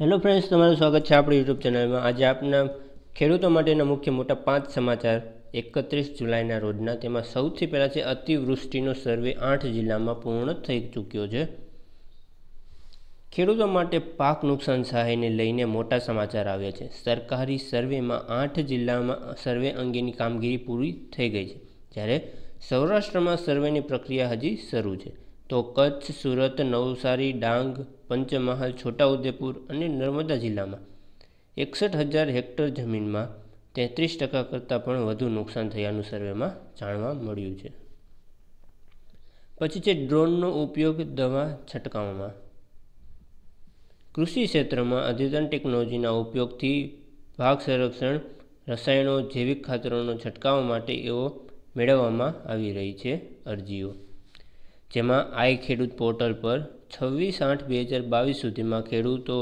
hello friends તમારું સ્વાગત છે આપણી યુટ્યુબ ચેનલમાં આજે આપના ખેડૂતો માટેના મુખ્ય મોટા પાંચ સમાચાર એકત્રીસ જુલાઈના રોજના તેમાં સૌથી પહેલાં છે અતિવૃષ્ટિનો સર્વે આઠ જિલ્લામાં પૂર્ણ થઈ ચૂક્યો છે ખેડૂતો માટે પાક નુકસાન સહાયને લઈને મોટા સમાચાર આવ્યા છે સરકારી સર્વેમાં આઠ જિલ્લામાં સર્વે અંગેની કામગીરી પૂરી થઈ ગઈ છે જ્યારે સૌરાષ્ટ્રમાં સર્વેની પ્રક્રિયા હજી શરૂ છે તો કચ્છ સુરત નવસારી ડાંગ પંચમહાલ છોટાઉદેપુર અને નર્મદા જિલ્લામાં એકસઠ હજાર હેક્ટર જમીનમાં તેત્રીસ ટકા કરતાં પણ વધુ નુકસાન થયાનું સર્વેમાં જાણવા મળ્યું છે પછી છે ડ્રોનનો ઉપયોગ દવા છંટકાવમાં કૃષિ ક્ષેત્રમાં અદ્યતન ટેકનોલોજીના ઉપયોગથી ભાગ સંરક્ષણ રસાયણો જૈવિક ખાતરોનો છંટકાવ માટે એવો મેળવવામાં આવી રહી છે અરજીઓ જેમાં આઈ ખેડૂત પોર્ટલ પર છવ્વીસ આઠ બે હજાર બાવીસ સુધીમાં ખેડૂતો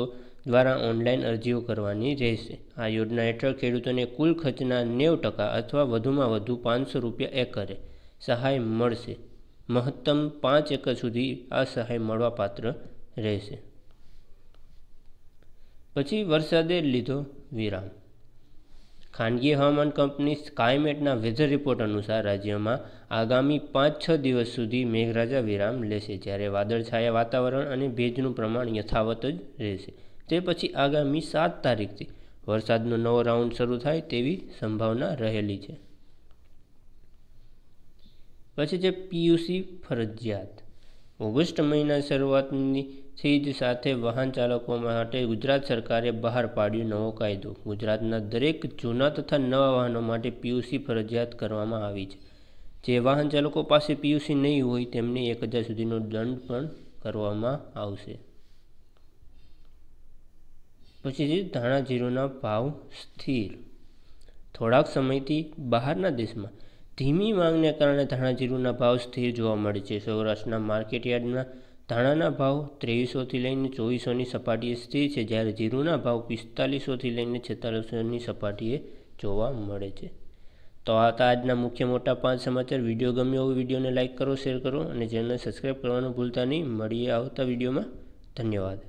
દ્વારા ઓનલાઈન અરજીઓ કરવાની રહેશે આ યોજના હેઠળ ખેડૂતોને કુલ ખર્ચના નેવ ટકા અથવા વધુમાં વધુ પાંચસો રૂપિયા એકરે સહાય મળશે મહત્તમ પાંચ એકર સુધી આ સહાય મળવાપાત્ર રહેશે પછી વરસાદે લીધો વિરામ ખાનગી હવામાન કંપની સ્કાયમેટના વેધર રિપોર્ટ અનુસાર રાજ્યમાં આગામી પાંચ છ દિવસ સુધી મેઘરાજા વિરામ લેશે જ્યારે વાદળછાયા વાતાવરણ અને ભેજનું પ્રમાણ યથાવત જ રહેશે તે પછી આગામી સાત તારીખથી વરસાદનો નવો રાઉન્ડ શરૂ થાય તેવી સંભાવના રહેલી છે પછી છે પીયુસી ફરજિયાત ઓગસ્ટ મહિના શરૂઆતની જ સાથે વાહન ચાલકો માટે ગુજરાત સરકારે બહાર પાડ્યો નવો કાયદો ગુજરાતના દરેક જૂના તથા નવા વાહનો માટે પીયુસી ફરજિયાત કરવામાં આવી છે જે વાહન ચાલકો પાસે પીયુસી નહીં હોય તેમને એક હજાર સુધીનો દંડ પણ કરવામાં આવશે પછી ધાણા જીરુના ભાવ સ્થિર થોડાક સમયથી બહારના દેશમાં ધીમી માંગને કારણે ધાણા જીરુના ભાવ સ્થિર જોવા મળે છે સૌરાષ્ટ્રના માર્કેટયાર્ડના ધાણાના ભાવ ત્રેવીસોથી લઈને ચોવીસોની સપાટીએ સ્થિર છે જ્યારે જીરુના ભાવ પિસ્તાલીસોથી લઈને છેતાલીસોની સપાટીએ જોવા મળે છે તો આ હતા આજના મુખ્ય મોટા પાંચ સમાચાર વિડીયો ગમ્યો હોય વિડીયોને લાઇક કરો શેર કરો અને ચેનલને સબસ્ક્રાઈબ કરવાનું ભૂલતા નહીં મળીએ આવતા વિડીયોમાં ધન્યવાદ